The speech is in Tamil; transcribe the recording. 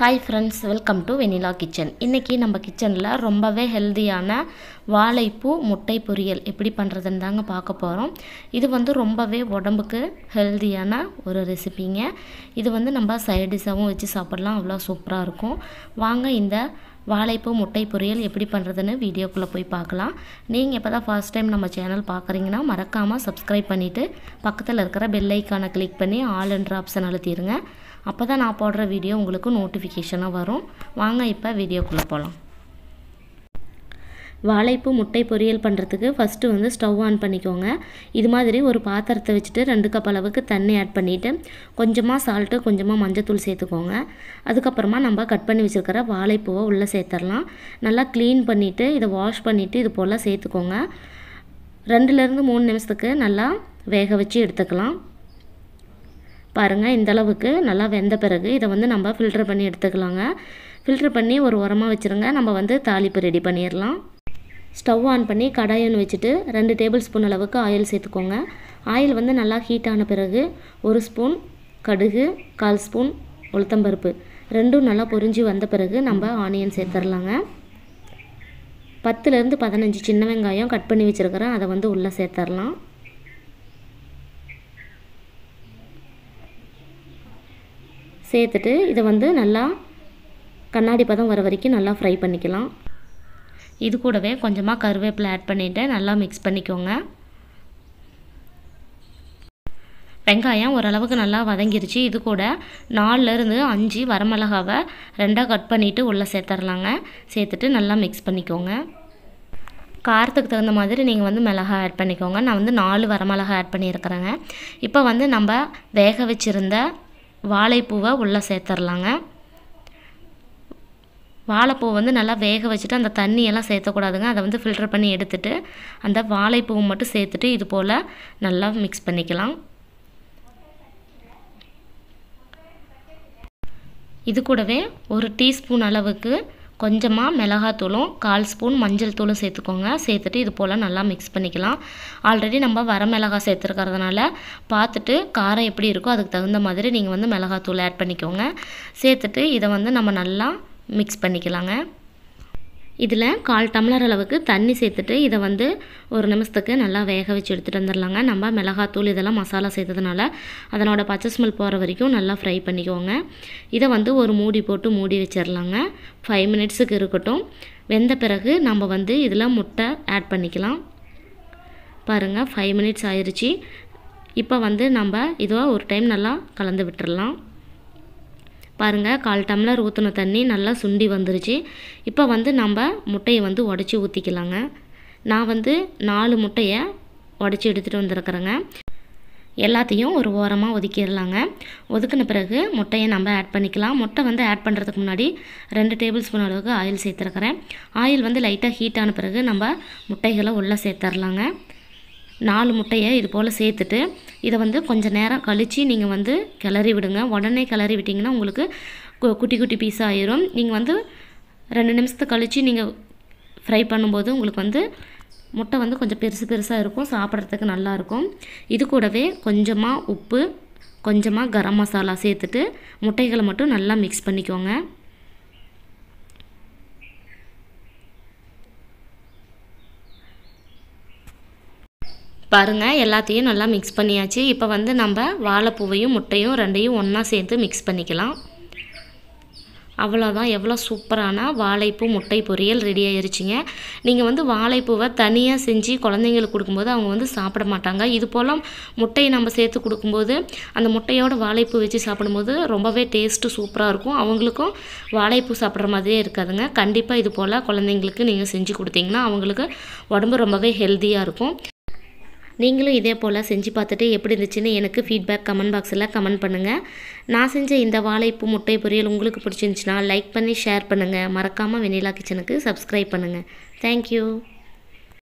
hi friends welcome to vanilla kitchen இன்றைக்கி நம்ம கிச்சனில் ரொம்பவே ஹெல்த்தியான வாழைப்பூ முட்டை பொரியல் எப்படி பண்ணுறதுன்னு தாங்க பார்க்க போகிறோம் இது வந்து ரொம்பவே உடம்புக்கு ஹெல்த்தியான ஒரு ரெசிபிங்க இது வந்து நம்ம சைட் வச்சு சாப்பிட்லாம் அவ்வளோ சூப்பராக இருக்கும் வாங்க இந்த வாழைப்பூ முட்டை பொரியல் எப்படி பண்ணுறதுன்னு வீடியோக்குள்ளே போய் பார்க்கலாம் நீங்கள் இப்போ தான் ஃபர்ஸ்ட் டைம் நம்ம சேனல் பார்க்குறீங்கன்னா மறக்காமல் சப்ஸ்கிரைப் பண்ணிவிட்டு பக்கத்தில் இருக்கிற பெல் ஐக்கானை கிளிக் பண்ணி ஆல் என்ற ஆப்ஷன் அழுத்திடுங்க அப்போ தான் நான் போடுற வீடியோ உங்களுக்கு நோட்டிஃபிகேஷனாக வரும் வாங்க இப்போ வீடியோக்குள்ளே போகலாம் வாழைப்பூ முட்டை பொரியல் பண்ணுறதுக்கு ஃபஸ்ட்டு வந்து ஸ்டவ் ஆன் பண்ணிக்கோங்க இது மாதிரி ஒரு பாத்திரத்தை வச்சுட்டு ரெண்டு கப் அளவுக்கு தண்ணி ஆட் பண்ணிவிட்டு கொஞ்சமாக சால்ட்டு கொஞ்சமாக மஞ்சத்தூள் சேர்த்துக்கோங்க அதுக்கப்புறமா நம்ம கட் பண்ணி வச்சுருக்கிற வாழைப்பூவை உள்ளே சேர்த்துடலாம் நல்லா க்ளீன் பண்ணிவிட்டு இதை வாஷ் பண்ணிவிட்டு இது போல் சேர்த்துக்கோங்க ரெண்டுலேருந்து மூணு நிமிஷத்துக்கு நல்லா வேக வச்சு எடுத்துக்கலாம் பாருங்கள் இந்தளவுக்கு நல்லா வெந்த பிறகு இதை வந்து நம்ம ஃபில்ட்ரு பண்ணி எடுத்துக்கலாங்க ஃபில்ட்ரு பண்ணி ஒரு உரமாக வச்சுருங்க நம்ம வந்து தாளிப்பு ரெடி பண்ணிடலாம் ஸ்டவ் ஆன் பண்ணி கடாயின்னு வச்சுட்டு ரெண்டு டேபிள் ஸ்பூன் அளவுக்கு ஆயில் சேர்த்துக்கோங்க ஆயில் வந்து நல்லா ஹீட் ஆன பிறகு ஒரு ஸ்பூன் கடுகு கால் ஸ்பூன் உளுத்தம்பருப்பு ரெண்டும் நல்லா பொரிஞ்சு வந்த பிறகு நம்ம ஆனியன் சேர்த்துடலாங்க பத்துலேருந்து பதினஞ்சு சின்ன வெங்காயம் கட் பண்ணி வச்சுருக்கிறேன் அதை வந்து உள்ளே சேர்த்துடலாம் சேர்த்துட்டு இதை வந்து நல்லா கண்ணாடி பதம் வர வரைக்கும் நல்லா ஃப்ரை பண்ணிக்கலாம் இது கூடவே கொஞ்சமாக கருவேப்பிலை ஆட் பண்ணிவிட்டு நல்லா மிக்ஸ் பண்ணிக்கோங்க வெங்காயம் ஓரளவுக்கு நல்லா வதங்கிருச்சு இது கூட நாலுலேருந்து அஞ்சு வரமிளகாவை ரெண்டாக கட் பண்ணிவிட்டு உள்ளே சேர்த்துர்லாங்க சேர்த்துட்டு நல்லா மிக்ஸ் பண்ணிக்கோங்க காரத்துக்கு தகுந்த மாதிரி நீங்கள் வந்து மிளகா ஆட் பண்ணிக்கோங்க நான் வந்து நாலு வரமிளகா ஆட் பண்ணியிருக்கிறேங்க இப்போ வந்து நம்ம வேக வச்சுருந்த வாழைப்பூவை உள்ளே சேர்த்துர்லாங்க வாழைப்பூ வந்து நல்லா வேக வச்சுட்டு அந்த தண்ணியெல்லாம் சேர்த்தக்கூடாதுங்க அதை வந்து ஃபில்டர் பண்ணி எடுத்துகிட்டு அந்த வாழைப்பூவை மட்டும் சேர்த்துட்டு இது போல் நல்லா மிக்ஸ் பண்ணிக்கலாம் இது கூடவே ஒரு டீஸ்பூன் அளவுக்கு கொஞ்சமாக மிளகாத்தூளும் கால் ஸ்பூன் மஞ்சள் தூளும் சேர்த்துக்கோங்க சேர்த்துட்டு இது போல் நல்லா மிக்ஸ் பண்ணிக்கலாம் ஆல்ரெடி நம்ம வர மிளகாய் சேர்த்துருக்கிறதுனால பார்த்துட்டு காரம் எப்படி இருக்கோ அதுக்கு தகுந்த மாதிரி நீங்கள் வந்து தூள் ஆட் பண்ணிக்கோங்க சேர்த்துட்டு இதை வந்து நம்ம நல்லா மிக்ஸ் பண்ணிக்கலாங்க இதில் கால் டம்ளர் அளவுக்கு தண்ணி சேர்த்துட்டு இதை வந்து ஒரு நிமிஷத்துக்கு நல்லா வேக வச்சு எடுத்துகிட்டு வந்துடலாங்க நம்ம மிளகாத்தூள் இதெல்லாம் மசாலா சேர்த்ததுனால அதனோட பச்சை ஸ்மெல் போகிற வரைக்கும் நல்லா ஃப்ரை பண்ணிக்கோங்க இதை வந்து ஒரு மூடி போட்டு மூடி வச்சிடலாங்க ஃபைவ் மினிட்ஸுக்கு இருக்கட்டும் வெந்த பிறகு நம்ம வந்து இதில் முட்டை ஆட் பண்ணிக்கலாம் பாருங்கள் ஃபைவ் மினிட்ஸ் ஆயிடுச்சு இப்போ வந்து நம்ம இதுவாக ஒரு டைம் நல்லா கலந்து விட்டுடலாம் பாருங்கள் கால் டம்ளர் ஊற்றின தண்ணி நல்லா சுண்டி வந்துருச்சு இப்போ வந்து நம்ம முட்டையை வந்து உடச்சி ஊற்றிக்கலாங்க நான் வந்து நாலு முட்டையை உடச்சி எடுத்துகிட்டு வந்திருக்கிறேங்க எல்லாத்தையும் ஒரு ஓரமாக ஒதுக்கிடலாங்க ஒதுக்கின பிறகு முட்டையை நம்ம ஆட் பண்ணிக்கலாம் முட்டை வந்து ஆட் பண்ணுறதுக்கு முன்னாடி ரெண்டு டேபிள் ஸ்பூன் அளவுக்கு ஆயில் சேர்த்துருக்குறேன் ஆயில் வந்து லைட்டாக ஹீட்டான பிறகு நம்ம முட்டைகளை உள்ளே சேர்த்துர்லாங்க நாலு முட்டையை இது போல் சேர்த்துட்டு இதை வந்து கொஞ்சம் நேரம் கழித்து நீங்கள் வந்து கிளறி விடுங்க உடனே கிளறி விட்டிங்கன்னா உங்களுக்கு குட்டி குட்டி பீஸ் ஆயிரும் நீங்கள் வந்து ரெண்டு நிமிஷத்தை கழித்து நீங்கள் ஃப்ரை பண்ணும்போது உங்களுக்கு வந்து முட்டை வந்து கொஞ்சம் பெருசு பெருசாக இருக்கும் சாப்பிட்றதுக்கு நல்லாயிருக்கும் இது கூடவே கொஞ்சமாக உப்பு கொஞ்சமாக கரம் மசாலா சேர்த்துட்டு முட்டைகளை மட்டும் நல்லா மிக்ஸ் பண்ணிக்கோங்க பாருங்கள் எல்லாத்தையும் நல்லா மிக்ஸ் பண்ணியாச்சு இப்போ வந்து நம்ம வாழைப்பூவையும் முட்டையும் ரெண்டையும் ஒன்றா சேர்த்து மிக்ஸ் பண்ணிக்கலாம் அவ்வளோதான் எவ்வளோ சூப்பரான வாழைப்பூ முட்டை பொரியல் ரெடி ஆயிருச்சுங்க நீங்கள் வந்து வாழைப்பூவை தனியாக செஞ்சு குழந்தைங்களுக்கு கொடுக்கும்போது அவங்க வந்து சாப்பிட மாட்டாங்க இது போல் முட்டையை நம்ம சேர்த்து கொடுக்கும்போது அந்த முட்டையோட வாழைப்பூ வச்சு சாப்பிடும்போது ரொம்பவே டேஸ்ட்டு சூப்பராக இருக்கும் அவங்களுக்கும் வாழைப்பூ சாப்பிட்ற மாதிரியே இருக்காதுங்க கண்டிப்பாக இது போல் குழந்தைங்களுக்கு நீங்கள் செஞ்சு கொடுத்தீங்கன்னா அவங்களுக்கு உடம்பு ரொம்பவே ஹெல்த்தியாக இருக்கும் நீங்களும் இதே போல் செஞ்சு பார்த்துட்டு எப்படி இருந்துச்சுன்னு எனக்கு ஃபீட்பேக் கமெண்ட் பாக்ஸில் கமெண்ட் பண்ணுங்கள் நான் செஞ்ச இந்த வாழைப்பு முட்டை பொரியல் உங்களுக்கு பிடிச்சிருந்துச்சுன்னா லைக் பண்ணி ஷேர் பண்ணுங்கள் மறக்காமல் வெண்ணிலா கிச்சனுக்கு சப்ஸ்கிரைப் பண்ணுங்கள் தேங்க்யூ